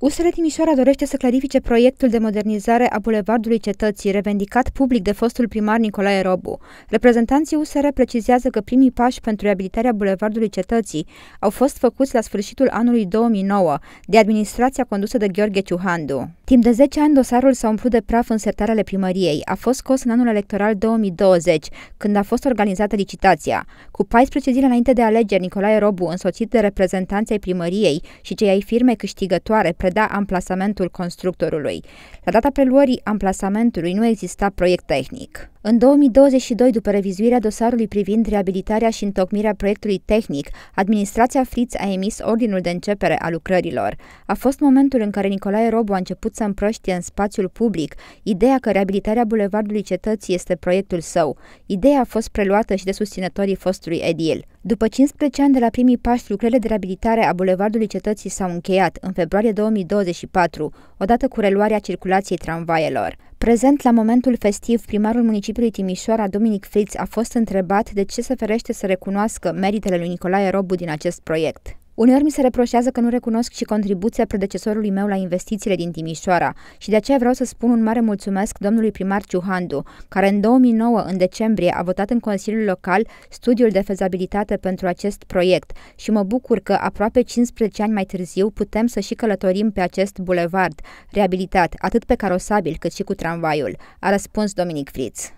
USR Timișoara dorește să clarifice proiectul de modernizare a Bulevardului Cetății, revendicat public de fostul primar Nicolae Robu. Reprezentanții USR precizează că primii pași pentru reabilitarea Bulevardului Cetății au fost făcuți la sfârșitul anului 2009 de administrația condusă de Gheorghe Ciuhandu. Timp de 10 ani, dosarul s-a umplut de praf în sertarele primăriei. A fost scos în anul electoral 2020, când a fost organizată licitația. Cu 14 zile înainte de alegeri, Nicolae Robu, însoțit de reprezentanții ai primăriei și cei ai firmei câștigătoare, preda amplasamentul constructorului. La data preluării amplasamentului nu exista proiect tehnic. În 2022, după revizuirea dosarului privind reabilitarea și întocmirea proiectului tehnic, administrația Fritz a emis ordinul de începere a lucrărilor. A fost momentul în care Nicolae Robu a început să împrăștie în spațiul public ideea că reabilitarea Bulevardului Cetății este proiectul său. Ideea a fost preluată și de susținătorii fostului edil. După 15 ani de la primii pași, lucrările de reabilitare a Bulevardului Cetății s-au încheiat în februarie 2024, odată cu reluarea circulației tramvaielor. Prezent la momentul festiv, primarul municipiului Timișoara, Dominic Fritz, a fost întrebat de ce se ferește să recunoască meritele lui Nicolae Robu din acest proiect. Uneori mi se reproșează că nu recunosc și contribuția predecesorului meu la investițiile din Timișoara și de aceea vreau să spun un mare mulțumesc domnului primar Ciuhandu, care în 2009, în decembrie, a votat în Consiliul Local studiul de fezabilitate pentru acest proiect și mă bucur că aproape 15 ani mai târziu putem să și călătorim pe acest bulevard, reabilitat atât pe carosabil cât și cu tramvaiul, a răspuns Dominic Fritz.